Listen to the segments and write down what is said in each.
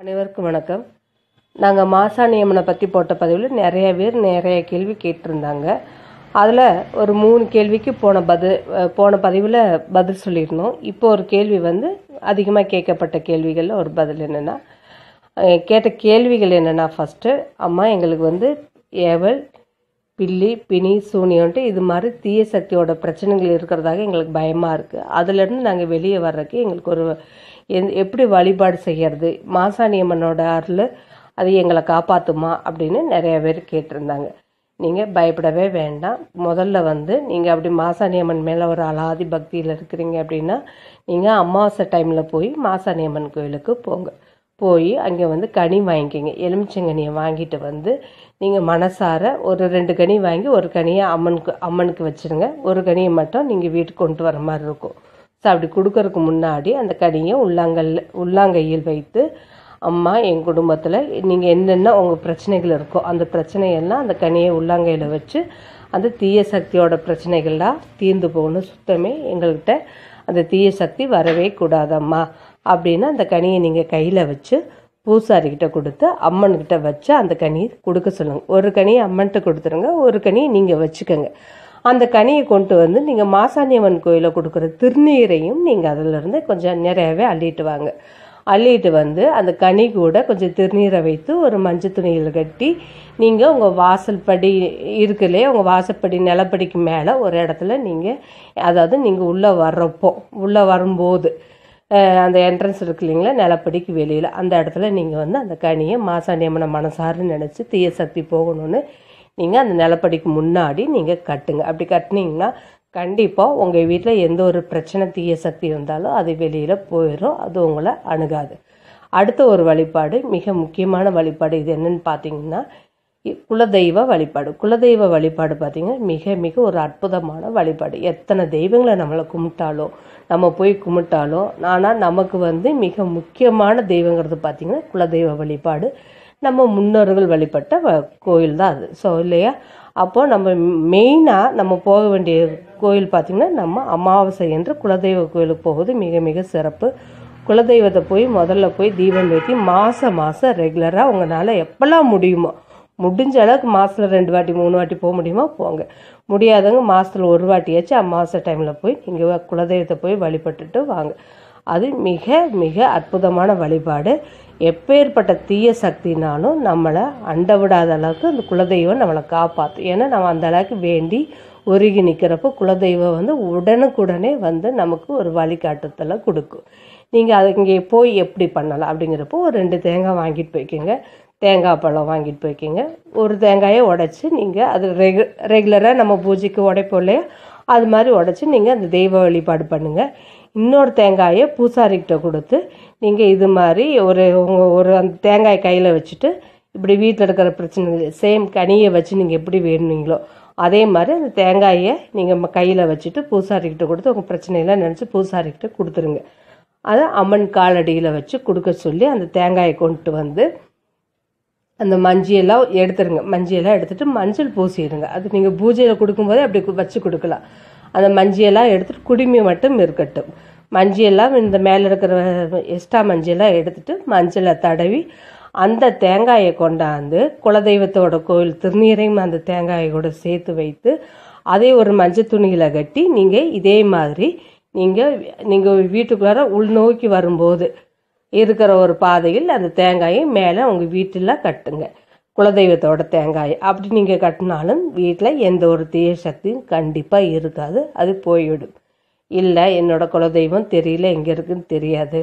அனைவருக்கும் வணக்கம் நாங்கள் மாசா நியமனம் பற்றி போட்ட பதிவில் நிறைய பேர் நிறைய கேள்வி கேட்டிருந்தாங்க அதில் ஒரு மூணு கேள்விக்கு போன பதில் போன பதிவில் பதில் சொல்லியிருந்தோம் இப்போ ஒரு கேள்வி வந்து அதிகமாக கேட்கப்பட்ட கேள்விகளில் ஒரு பதில் என்னென்னா கேட்ட கேள்விகள் என்னென்னா ஃபஸ்ட்டு அம்மா எங்களுக்கு வந்து ஏவல் பில்லி பினி சூனியோன்ட்டு இது மாதிரி தீய சக்தியோட பிரச்சனைகள் இருக்கிறதாக எங்களுக்கு பயமாக இருக்குது அதுலேருந்து நாங்கள் வெளியே வர்றதுக்கு எங்களுக்கு ஒரு எந் எப்படி வழிபாடு செய்கிறது மாசாணியம்மனோட அருள் அது எங்களை காப்பாற்றுமா அப்படின்னு நிறையா பேர் கேட்டிருந்தாங்க நீங்கள் பயப்படவே வேண்டாம் முதல்ல வந்து நீங்கள் அப்படி மாசாணியம்மன் மேலே ஒரு அலாதி பக்தியில் இருக்கிறீங்க அப்படின்னா நீங்கள் அமாவாசை டைமில் போய் மாசாணியம்மன் கோயிலுக்கு போங்க போய் அங்கே வந்து கனி வாங்கிக்கோங்க எலுமிச்சங்கனியை வாங்கிட்டு வந்து நீங்கள் மனசார ஒரு ரெண்டு கனி வாங்கி ஒரு கனியை அம்மனுக்கு அம்மனுக்கு வச்சுருங்க ஒரு கனியை மட்டும் நீங்கள் வீட்டுக்கு கொண்டு வர மாதிரி இருக்கும் ஸோ அப்படி கொடுக்கறதுக்கு முன்னாடி அந்த கனியை உள்ளாங்கல்ல உள்ளாங்கையில் வைத்து அம்மா என் குடும்பத்தில் நீங்கள் என்னென்ன உங்கள் பிரச்சனைகள் இருக்கோ அந்த பிரச்சனையெல்லாம் அந்த கனியை உள்ளாங்கையில் வச்சு அந்த தீய சக்தியோட பிரச்சனைகள்லாம் தீர்ந்து போகணும் சுத்தமே எங்கள்கிட்ட அந்த தீய சக்தி வரவே கூடாதம்மா அப்படின்னு அந்த கனியை நீங்கள் கையில் வச்சு பூசாரிக்கிட்ட கொடுத்து அம்மன்கிட்ட வச்சு அந்த கனியை கொடுக்க சொல்லுங்கள் ஒரு கனியை அம்மன்கிட்ட கொடுத்துருங்க ஒரு கனியை நீங்கள் வச்சுக்கோங்க அந்த கனியை கொண்டு வந்து நீங்கள் மாசாணியம்மன் கோயிலில் கொடுக்குற திருநீரையும் நீங்கள் அதிலிருந்து கொஞ்சம் நிறையவே அள்ளிட்டு வாங்க அள்ளிட்டு வந்து அந்த கனி கூட கொஞ்சம் திருநீரை வைத்து ஒரு மஞ்சள் துணியில் கட்டி நீங்கள் உங்கள் வாசல் படி இருக்குல்லையே உங்கள் வாசப்படி நிலப்படிக்கு மேலே ஒரு இடத்துல நீங்கள் அதாவது நீங்கள் உள்ளே வர்றப்போ உள்ளே வரும்போது அந்த என்ட்ரன்ஸ் இருக்கு இல்லைங்களா நிலப்படிக்கு வெளியில் அந்த இடத்துல நீங்கள் வந்து அந்த கனியை மாசாணியம்மனை மனசாருன்னு நினச்சி தீய சக்தி போகணும்னு நீங்கள் அந்த நிலப்படிக்கு முன்னாடி நீங்கள் கட்டுங்க அப்படி கட்டினீங்கன்னா கண்டிப்பாக உங்கள் வீட்டில் எந்த ஒரு பிரச்சனை தீய சக்தி இருந்தாலும் அது வெளியில் போயிடும் அது உங்களை அணுகாது அடுத்த ஒரு வழிபாடு மிக முக்கியமான வழிபாடு இது என்னன்னு பார்த்தீங்கன்னா குலதெய்வ வழிபாடு குலதெய்வ வழிபாடு பார்த்திங்கன்னா மிக மிக ஒரு அற்புதமான வழிபாடு எத்தனை தெய்வங்களை நம்மளை கும்பிட்டாலும் நம்ம போய் கும்பிட்டாலும் ஆனால் நமக்கு வந்து மிக முக்கியமான தெய்வங்கிறது பார்த்திங்கன்னா குலதெய்வ வழிபாடு நம்ம முன்னோர்கள் வழிபட்ட கோயில் தான் அது ஸோ இல்லையா அப்போது நம்ம மெயினாக நம்ம போக வேண்டிய கோயில் பார்த்திங்கன்னா நம்ம அமாவாசை என்று குலதெய்வ கோயிலுக்கு போவது மிக மிக சிறப்பு குலதெய்வத்தை போய் முதல்ல போய் தீபம் ஏற்றி மாதம் மாதம் ரெகுலராக உங்களால் எப்போல்லாம் முடியுமோ முடிஞ்ச அளவுக்கு மாதத்தில் ரெண்டு வாட்டி மூணு வாட்டி போக முடியுமா போங்க முடியாதவங்க மாதத்தில் ஒரு வாட்டியாச்சும் அமாவாசை டைமில் போய் நீங்கள் குலதெய்வத்தை போய் வழிபட்டுட்டு வாங்க அது மிக மிக அற்புதமான வழிபாடு எப்பேற்பட்ட தீய சக்தினாலும் நம்மளை அண்ட விடாத அளவுக்கு அந்த குலதெய்வம் நம்மளை காப்பாற்றும் ஏன்னா நம்ம அந்த அளவுக்கு வேண்டி ஒருகி நிற்கிறப்போ குலதெய்வம் வந்து உடனுக்குடனே வந்து நமக்கு ஒரு வழிகாட்டுதலை கொடுக்கும் நீங்கள் அது இங்கே போய் எப்படி பண்ணலாம் அப்படிங்கிறப்போ ஒரு ரெண்டு தேங்காய் வாங்கிட்டு போய்க்கிங்க தேங்காய் பழம் வாங்கிட்டு போய்க்கிங்க ஒரு தேங்காயை உடச்சி நீங்கள் அது ரெகு ரெகுலராக நம்ம பூஜைக்கு உடைப்போம் இல்லையா அது மாதிரி உடச்சி நீங்கள் அந்த தெய்வ வழிபாடு பண்ணுங்கள் இன்னொரு தேங்காயை பூசாரிக்கிட்ட கொடுத்து நீங்கள் இது மாதிரி ஒரு உங்கள் ஒரு அந்த தேங்காய் கையில் வச்சுட்டு இப்படி வீட்டில் இருக்கிற பிரச்சனை சேம் கனியை வச்சு நீங்கள் எப்படி வேணுங்களோ அதே மாதிரி அந்த தேங்காயை நீங்கள் கையில் வச்சுட்டு பூசாரிக்கிட்ட கொடுத்து உங்கள் பிரச்சனையெல்லாம் நினச்சி பூசாரிக்கிட்ட கொடுத்துருங்க அதை அம்மன் காலடியில் வச்சு கொடுக்க சொல்லி அந்த தேங்காயை கொண்டு வந்து அந்த மஞ்சியெல்லாம் எடுத்துருங்க மஞ்சியெல்லாம் எடுத்துகிட்டு மஞ்சள் பூசிடுங்க அது நீங்கள் பூஜையில் கொடுக்கும்போதே அப்படி வச்சு கொடுக்கலாம் அந்த மஞ்சியெல்லாம் எடுத்துகிட்டு குடுமி மட்டும் இருக்கட்டும் மஞ்சியெல்லாம் இந்த மேலே இருக்கிற எக்ஸ்ட்ரா மஞ்சியெல்லாம் எடுத்துட்டு மஞ்சளை தடவி அந்த தேங்காயை கொண்டாந்து குலதெய்வத்தோட கோயில் திருநீரையும் அந்த தேங்காயை கூட சேர்த்து வைத்து அதே ஒரு மஞ்சள் துணியில் கட்டி நீங்கள் இதே மாதிரி நீங்கள் நீங்கள் வீட்டுக்குள்ளார உள்நோக்கி வரும்போது இருக்கிற ஒரு பாதையில் அந்த தேங்காயை மேலே உங்கள் வீட்டில் கட்டுங்க குலதெய்வத்தோட தேங்காய் அப்படி நீங்கள் கட்டினாலும் வீட்டில் எந்த ஒரு தீய சக்தியும் கண்டிப்பாக இருக்காது அது போய்விடும் இல்லை என்னோடய குலதெய்வம் தெரியல எங்கே இருக்குன்னு தெரியாது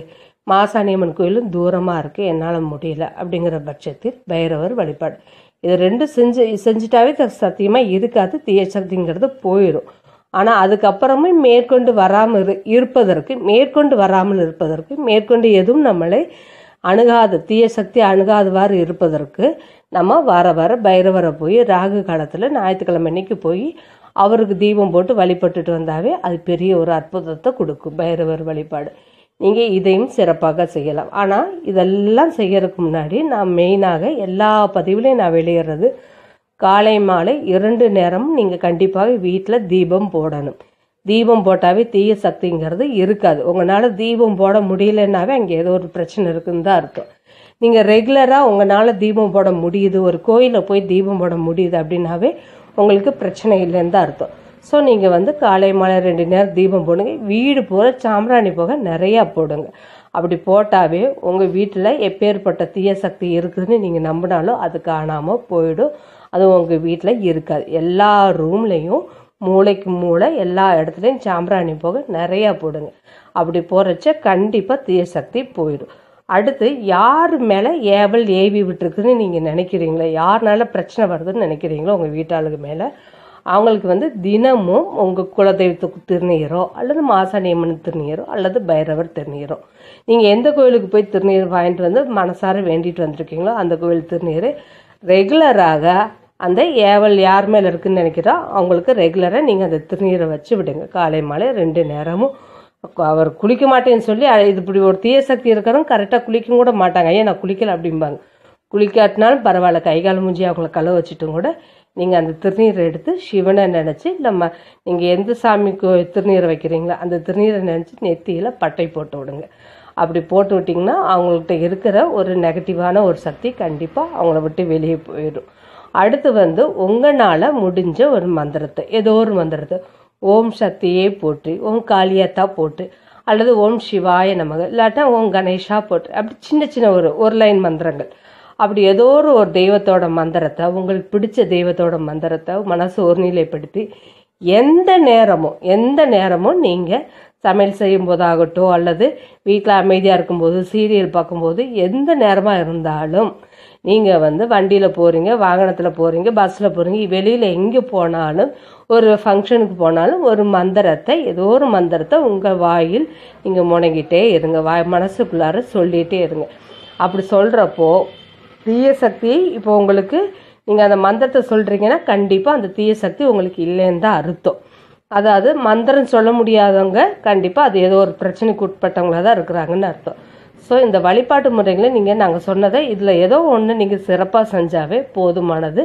மாசாணியம்மன் கோயிலும் தூரமாக இருக்குது என்னால் முடியல அப்படிங்கிற பட்சத்தில் பைரவர் வழிபாடு இது ரெண்டும் செஞ்சு செஞ்சுட்டாவே சத்தியமாக இருக்காது தீய சக்திங்கிறது போயிடும் ஆனால் அதுக்கப்புறமே மேற்கொண்டு வராமல் இரு இருப்பதற்கு மேற்கொண்டு வராமல் இருப்பதற்கு மேற்கொண்டு எதுவும் நம்மளை அணுகாத தீய சக்தி அணுகாதவாறு இருப்பதற்கு நம்ம வர வர பைரவரை போய் ராகு காலத்தில் ஞாயிற்றுக்கிழமை அன்னைக்கு போய் அவருக்கு தீபம் போட்டு வழிபட்டுட்டு வந்தாவே அது பெரிய ஒரு அற்புதத்தை கொடுக்கும் பைரவர் வழிபாடு நீங்கள் இதையும் சிறப்பாக செய்யலாம் ஆனால் இதெல்லாம் செய்யறதுக்கு முன்னாடி நான் மெயினாக எல்லா பதிவுலையும் நான் வெளியேறது காலை மாலை இரண்டு நேரமும் நீங்கள் கண்டிப்பாக வீட்டில் தீபம் போடணும் தீபம் போட்டாவே தீய சக்திங்கிறது இருக்காது உங்களால் தீபம் போட முடியலன்னாவே அங்கே ஏதோ ஒரு பிரச்சனை இருக்குன்னு தான் அர்த்தம் நீங்கள் ரெகுலராக உங்களால் தீபம் போட முடியுது ஒரு கோயிலில் போய் தீபம் போட முடியுது அப்படின்னாவே உங்களுக்கு பிரச்சனை இல்லைன்னு தான் அர்த்தம் ஸோ நீங்கள் வந்து காலை மாலை ரெண்டு நேரம் தீபம் போடுங்க வீடு போகிற சாம்பிராணி போக நிறையா போடுங்க அப்படி போட்டாவே உங்கள் வீட்டில் எப்பேற்பட்ட தீய சக்தி இருக்குதுன்னு நீங்கள் நம்பினாலும் அது காணாமல் போயிடும் அது உங்கள் வீட்டில் இருக்காது எல்லா ரூம்லேயும் மூளைக்கு மூளை எல்லா இடத்துலையும் சாம்பிராணி போக நிறையா போடுங்க அப்படி போகிறச்ச கண்டிப்பாக தீய சக்தி போயிடும் அடுத்து யார் மேலே ஏவல் ஏவி விட்டுருக்குன்னு நீங்கள் நினைக்கிறீங்களோ யார்னால பிரச்சனை வருதுன்னு நினைக்கிறீங்களோ உங்கள் வீட்டாளுக்கு மேலே அவங்களுக்கு வந்து தினமும் உங்கள் குலதெய்வத்துக்கு திருநீரோ அல்லது மாசாணியம்மன் திருநீரோ அல்லது பைரவர் திருநீரோ நீங்கள் எந்த கோயிலுக்கு போய் திருநீர் வாங்கிட்டு வந்து மனசார வேண்டிட்டு வந்திருக்கீங்களோ அந்த கோயில் திருநீர் ரெகுலராக அந்த ஏவல் யார் மேலே இருக்குதுன்னு நினைக்கிறா அவங்களுக்கு ரெகுலராக நீங்கள் அந்த திருநீரை வச்சு விடுங்க காலை மாலை ரெண்டு நேரமும் அவர் குளிக்க மாட்டேன்னு சொல்லி இது இப்படி ஒரு தீய சக்தி இருக்கிறவங்க கரெக்டாக குளிக்க கூட மாட்டாங்க ஏன் நான் குளிக்கல அப்படிம்பாங்க குளிக்காட்டினாலும் பரவாயில்ல கை கால் மூஞ்சி அவங்கள கழுவ வச்சுட்டும் கூட நீங்கள் அந்த திருநீரை எடுத்து சிவனை நினச்சி நம்ம நீங்கள் எந்த சாமிக்கு திருநீரை வைக்கிறீங்களோ அந்த திருநீரை நினச்சி நெத்தியில் பட்டை போட்டு விடுங்க அப்படி போட்டு விட்டிங்கன்னா அவங்கள்ட்ட இருக்கிற ஒரு நெகட்டிவான ஒரு சக்தி கண்டிப்பாக அவங்கள விட்டு வெளியே போயிடும் அடுத்து வந்து உங்களால் முடிஞ்ச ஒரு மந்திரத்தை ஏதோ ஒரு மந்திரத்தை ஓம் சக்தியே போற்றி ஓம் காளியாத்தா போட்டு அல்லது ஓம் சிவாய நமக இல்லாட்டா ஓம் கணேஷா போட்டு அப்படி சின்ன சின்ன ஒரு ஒரு லைன் மந்திரங்கள் அப்படி ஏதோ ஒரு ஒரு தெய்வத்தோட மந்திரத்தை உங்களுக்கு பிடிச்ச தெய்வத்தோட மந்திரத்தை மனசு ஒருநிலைப்படுத்தி எந்த நேரமும் எந்த நேரமும் நீங்கள் சமையல் செய்யும் போதாகட்டும் அல்லது வீட்டில் அமைதியாக இருக்கும்போது சீரியல் பார்க்கும்போது எந்த நேரமாக இருந்தாலும் நீங்கள் வந்து வண்டியில் போகிறீங்க வாகனத்தில் போகிறீங்க பஸ்ஸில் போகிறீங்க வெளியில் எங்கே போனாலும் ஒரு ஃபங்க்ஷனுக்கு போனாலும் ஒரு மந்திரத்தை ஏதோ ஒரு மந்திரத்தை உங்கள் வாயில் நீங்கள் முணங்கிட்டே இருங்க வாய் மனசுக்குள்ளார சொல்லிகிட்டே இருங்க அப்படி சொல்கிறப்போ தீய சக்தி இப்போ உங்களுக்கு நீங்கள் அந்த மந்திரத்தை சொல்கிறீங்கன்னா கண்டிப்பாக அந்த தீய சக்தி உங்களுக்கு இல்லைன்னு தான் அர்த்தம் அதாவது மந்திரம் சொல்ல முடியாதவங்க கண்டிப்பாக அது ஏதோ ஒரு பிரச்சனைக்கு உட்பட்டவங்களாக தான் இருக்கிறாங்கன்னு அர்த்தம் ஸோ இந்த வழிபாட்டு முறைகளை நீங்கள் நாங்கள் சொன்னதை இதில் ஏதோ ஒன்று நீங்கள் சிறப்பாக செஞ்சாவே போதுமானது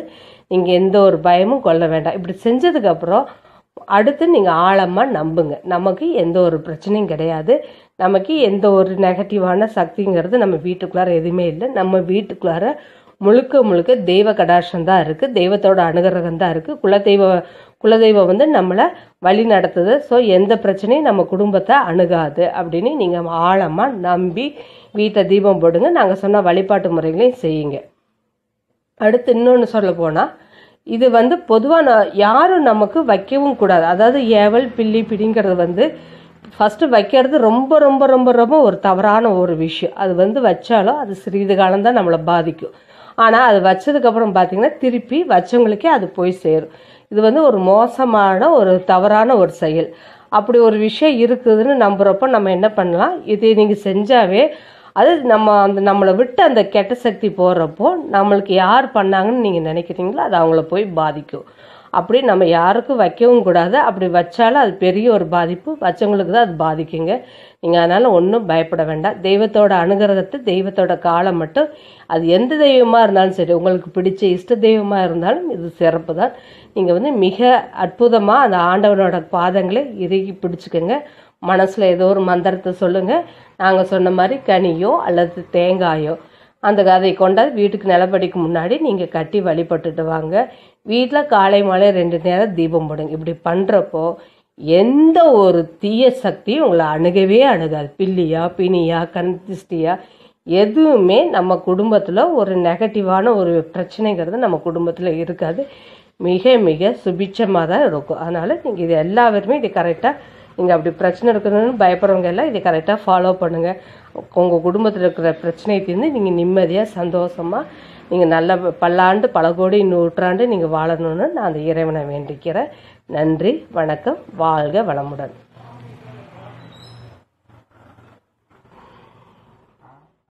நீங்கள் எந்த ஒரு பயமும் கொள்ள வேண்டாம் இப்படி செஞ்சதுக்கப்புறம் அடுத்து நீங்கள் ஆழமாக நம்புங்க நமக்கு எந்த ஒரு பிரச்சனையும் கிடையாது நமக்கு எந்த ஒரு நெகட்டிவான சக்திங்கிறது நம்ம வீட்டுக்குள்ளார எதுவுமே இல்லை நம்ம வீட்டுக்குள்ளார முழுக்க முழுக்க தெய்வ கடாட்சம் தான் இருக்குது தெய்வத்தோட அனுகிரகம் தான் இருக்குது குலதெய்வ குலதெய்வம் வந்து நம்மளை வழி நடத்துது ஸோ எந்த பிரச்சனையும் நம்ம குடும்பத்தை அணுகாது அப்படின்னு நீங்கள் ஆழமாக நம்பி வீட்டை தீபம் போடுங்க நாங்கள் சொன்ன வழிபாட்டு முறைகளையும் செய்யுங்க அடுத்து இன்னொன்று சொல்ல போனால் இது வந்து பொதுவாக நான் யாரும் நமக்கு வைக்கவும் கூடாது அதாவது ஏவல் பில்லி பிடிங்கிறது வந்து ஃபஸ்ட்டு வைக்கிறது ரொம்ப ரொம்ப ரொம்ப ரொம்ப ஒரு தவறான ஒரு விஷயம் அது வந்து வச்சாலும் அது சிறிது காலம்தான் நம்மளை பாதிக்கும் ஆனால் அது வச்சதுக்கப்புறம் பார்த்தீங்கன்னா திருப்பி வச்சவங்களுக்கே அது போய் சேரும் இது வந்து ஒரு மோசமான ஒரு தவறான ஒரு செயல் அப்படி ஒரு விஷயம் இருக்குதுன்னு நம்புறப்ப நம்ம என்ன பண்ணலாம் இதை நீங்கள் செஞ்சாவே அது நம்ம அந்த நம்மளை விட்டு அந்த கெட்ட சக்தி போடுறப்போ நம்மளுக்கு யார் பண்ணாங்கன்னு நீங்கள் நினைக்கிறீங்களோ அது அவங்கள போய் பாதிக்கும் அப்படி நம்ம யாருக்கும் வைக்கவும் கூடாது அப்படி வச்சாலும் அது பெரிய ஒரு பாதிப்பு வச்சவங்களுக்கு தான் அது பாதிக்குங்க நீங்கள் அதனால் ஒன்றும் பயப்பட வேண்டாம் தெய்வத்தோட அனுகிரகத்தை தெய்வத்தோட காலம் மட்டும் அது எந்த தெய்வமாக இருந்தாலும் சரி உங்களுக்கு பிடிச்ச இஷ்ட தெய்வமாக இருந்தாலும் இது சிறப்பு தான் நீங்கள் வந்து மிக அற்புதமாக அந்த ஆண்டவனோட பாதங்களை இறுகி பிடிச்சிக்கோங்க மனசில் ஏதோ ஒரு மந்திரத்தை சொல்லுங்கள் நாங்கள் சொன்ன மாதிரி கனியோ அல்லது தேங்காயோ அந்த கதையை கொண்டாந்து வீட்டுக்கு நிலப்படிக்கு முன்னாடி நீங்கள் கட்டி வழிபட்டுட்டு வாங்க வீட்டில் காலை மாலை ரெண்டு நேரம் தீபம் போடுங்க இப்படி பண்ணுறப்போ எந்த ஒரு தீய சக்தியும் உங்களை அணுகவே அணுகாது பில்லியா பினியா கண் எதுவுமே நம்ம குடும்பத்தில் ஒரு நெகட்டிவான ஒரு பிரச்சனைங்கிறது நம்ம குடும்பத்தில் இருக்காது மிக மிக சுபிச்சமாக தான் இருக்கும் அதனால் நீங்கள் இது எல்லாருமே இது கரெக்டாக நீங்கள் அப்படி பிரச்சனை இருக்கணும்னு பயப்படுறவங்க எல்லாம் இதை கரெக்டாக ஃபாலோ பண்ணுங்கள் உங்கள் குடும்பத்தில் இருக்கிற பிரச்சனையை தீர்ந்து நீங்கள் நிம்மதியாக சந்தோஷமாக நீங்கள் நல்ல பல்லாண்டு பல கோடி நூற்றாண்டு நீங்கள் வாழணும்னு நான் அந்த இறைவனை வேண்டிக்கிறேன் நன்றி வணக்கம் வாழ்க வளமுடன்